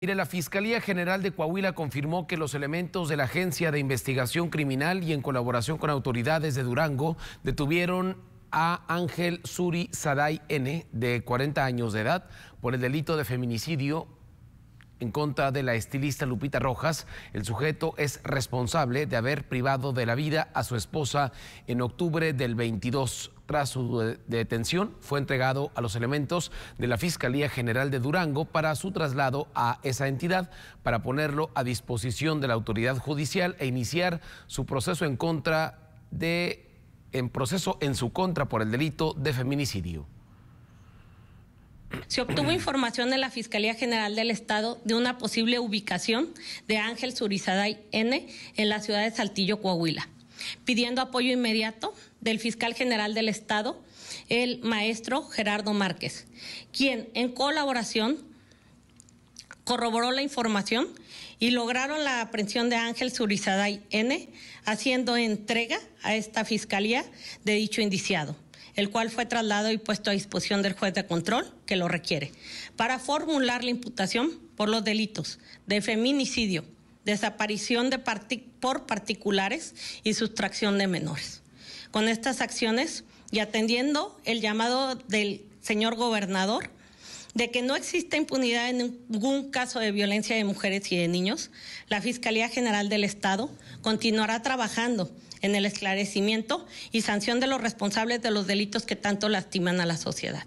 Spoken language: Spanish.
Mire, la Fiscalía General de Coahuila confirmó que los elementos de la Agencia de Investigación Criminal y en colaboración con autoridades de Durango detuvieron a Ángel Suri Saday N, de 40 años de edad, por el delito de feminicidio en contra de la estilista Lupita Rojas, el sujeto es responsable de haber privado de la vida a su esposa en octubre del 22. Tras su detención, fue entregado a los elementos de la Fiscalía General de Durango para su traslado a esa entidad para ponerlo a disposición de la autoridad judicial e iniciar su proceso en contra de en proceso en su contra por el delito de feminicidio se obtuvo información de la Fiscalía General del Estado de una posible ubicación de Ángel Surizaday N en la ciudad de Saltillo, Coahuila, pidiendo apoyo inmediato del fiscal general del Estado, el maestro Gerardo Márquez, quien en colaboración corroboró la información y lograron la aprehensión de Ángel Surizaday N, haciendo entrega a esta fiscalía de dicho indiciado el cual fue trasladado y puesto a disposición del juez de control que lo requiere, para formular la imputación por los delitos de feminicidio, desaparición de por particulares y sustracción de menores. Con estas acciones y atendiendo el llamado del señor gobernador, de que no exista impunidad en ningún caso de violencia de mujeres y de niños, la Fiscalía General del Estado continuará trabajando en el esclarecimiento y sanción de los responsables de los delitos que tanto lastiman a la sociedad.